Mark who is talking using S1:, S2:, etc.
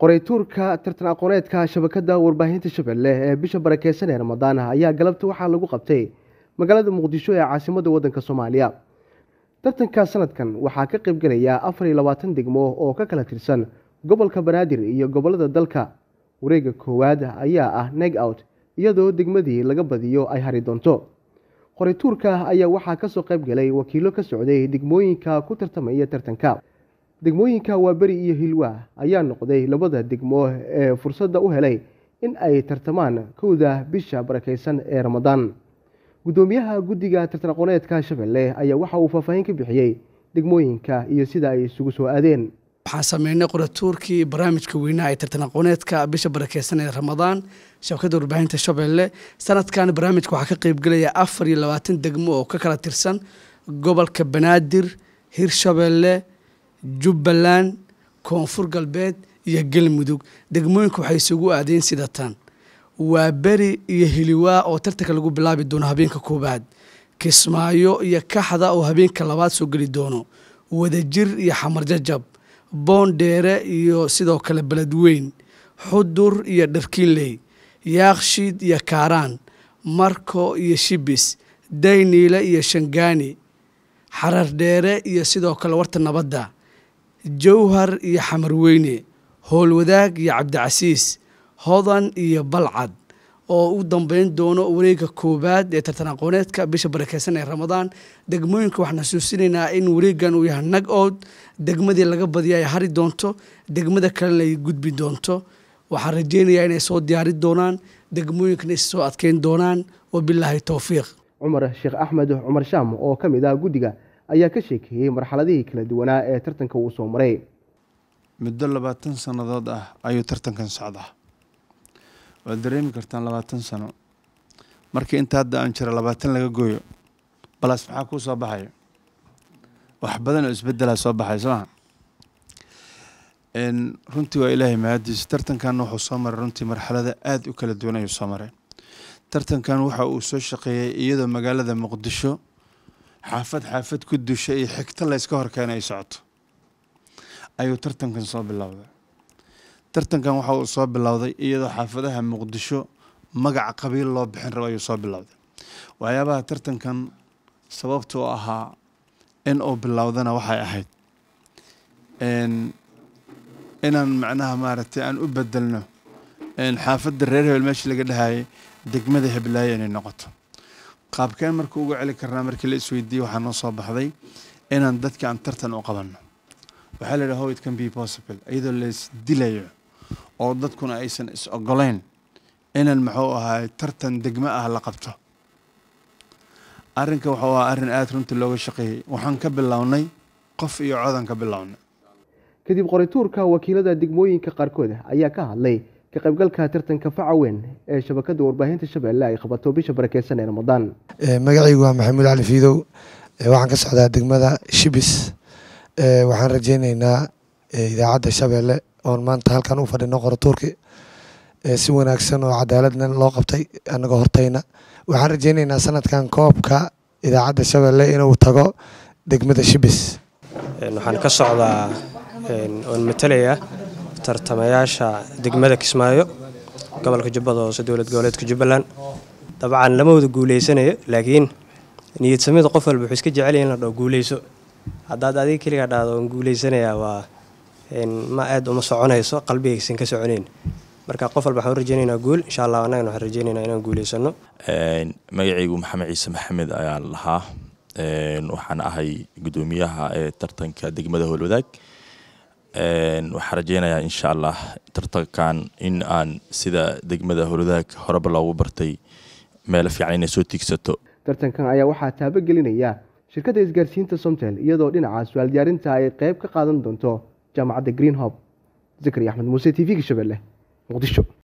S1: qoreytuurka tartan aqooneedka shabakada warbaahinta shabeelle ee bisha barakeysan ee ramadaan ah ayaa galabta waxaa lagu qabtay magaalada muqdisho ee caasimada waddanka soomaaliya tartanka sanadkan waxaa ka qaybgelaya afar iyo labaatan degmo oo ka kala tirsan gobolka banaadir iyo gobollada dalka wareega koowaad ayaa ah neg out iyadoo degmadii laga badiyo ay hari doonto qoreytuurka ayaa waxaa ka kasoo qaybgalay wakiilo ka socday degmooyinka ku tartamaya tartanka degmooyinka waaberi iyo hilwaa ayaa noqday labada degmo ee fursadda u helay in ay tartamaan kowda bisha barakaysan ee ramadaan guddoomiyaha guddiga tartan aqooneedka shabeelle ayaa waxa uu faahfaahin ka bixiyey degmooyinka iyo sida ay isugu soo aadeen
S2: waxaan sameynay qoratuurkii barnaamijka weynaha ee tartan aqooneedka bisha barakeysan ee ramadaan shabakadda warbaahinta shabelle sanadkan barnaamijka waxaa ka qeybgelaya afar iyo labaatan degmo oo ka kala tirsan gobolka banaadir hirshabeelle jubbaland koonfur galbeed iyo galmudug degmooyinka waxay isugu aadeen sida tan waa beri iyo hiliwaa oo tartanka lagu bilaabi doono habeenka koowaad kismaayo iyo kaxda oo habeenka labaad soo geli doono wadajir iyo xamarjajab boondheere iyo sidoo kale beledweyn xudur iyo dharkinley yaakshiid iyo kaaraan marko iyo shibis dayniile iyo shangaani xarardheere iyo sidoo kale warta nabadda jowhar iyo xamarweyne howlwadaag iyo cabdicasiis hodan iyo balcad oo u dambayn doono wareega koowaad ee tartan aqooneedka bisha barakeysan ee ramadaan degmooyinka waxaan xasuusinaynaa in wareegan uu yahay nag ood degmadii laga badiya ay hari doonto degmada kalena ay gudbi doonto waxaan rajeynayaa inay soo diyaarin doonaan degmooyinkana is soo adkeyn doonaan
S1: wabilaahi towfiiq cumar sheekh axmed cumar shaam oo ka mid ah guddiga ayaa ka sheekeeyey marxaladihii kala duwanaa ee tartanka uu soo maray
S3: muddo labaatan sannadood ah ayuu tartankan socdaa waad dareemi kartaan labaatan sano markii inta hadda aan jiro labaatan laga gooyo balaas maxaa kuu soo baxayo wax badan oo isbeddelaa soo baxay soo maha runtii waa ilaahay mahadiis tartankan wuxuu soo maray runtii marxalada aada u kala duwan ayuu soo maray tartankan waxa uu soo shaqeeyey iyadoo magaalada muqdisho xaafad xaafad ku dusha iyo xigto layska horkeena ay socoto ayuu tartankan soo bilowday tartankan waxa uu soo bilowday iyadoo xaafadaha muqdisho magaca qabiil loo bixin rabo ayuu soo bilowday waxyaabaha tartankan sababtuu ahaa in uu bilowdana waxay ahayd inaan macnaha maaragtay aan u bedelno xaafadda reer hebel meesha laga dhahayay degmada heblaayo inay noqoto qaabkeen marka uga celi karnaa markii la isweydiiyey waxaa noo soo baxday inaan dadka aan tartan u qabanno waxaa la yidhaha how it can be possible iyadoo lays dilayo oo dadkuna aysan is ogolayn inaan muxuu ahaay tartan degmo ah la qabto arrinka wuxuu ahaa arrin aada runtii looga shaqeeyey waxaan ka bilownay qof iyo codan ka bilownay
S1: kadib qorituurka wakiilada degmooyinka qaarkood ayaa ka hadlay ka qaybgalka tartanka facaweyn ee shabakada warbaahinta shabeelle ay qabato bisha barakeysan ee ramadaan
S3: eh, magacaygu waa maxamuud cali fiidow eh, waxaan ka socdaa degmada shibis eh, waxaan rajeyneynaa idaacadda shabeelle oon maanta halkan u fadhino qoratuurki si wanaagsan oo cadaaladna loo qabtay anagoo hortayna waxaan rajeyneynaa sanadkan koobka idaacadda shabeelle inuu tago degmada
S1: shibis waxaan ka socdaa oon matalaya tartamayaasha degmada kismaayo gobolka jubbada hoose dowlad goboleedka jubbaland dabcan lama wada guuleysanayo laakiin niyad qof walba wuxuu iska jecel in la dhao guuleyso haddaad adiga keligaa dhahdo oon guuleysanayaa waa ma aad uma soconayso qalbigaysan ka soconayn marka qof walba waxaan u rajeynaynaa guul insha allah annagan waxaan rajeynaynaa inaan guuleysano
S3: magacaygu maxamed ciise maxamed ayaa lahaa waxaan ahay gudoomiyaha ee tartanka degmada howlwadaag waxaan rajeynayaa insha allah tartankan in aan sida degmada holodaag horeba loogu bartay meelo fiican inay soo tiigsato
S1: tartankan ayaa waxaa taabagelinaya shirkadda isgaarsiinta somtel iyadoo dhinaca su-aal diyaarinta ay qayb ka qaadan doonto jaamacadda green hob axmed muuse t v-ga shabeelle muqdisho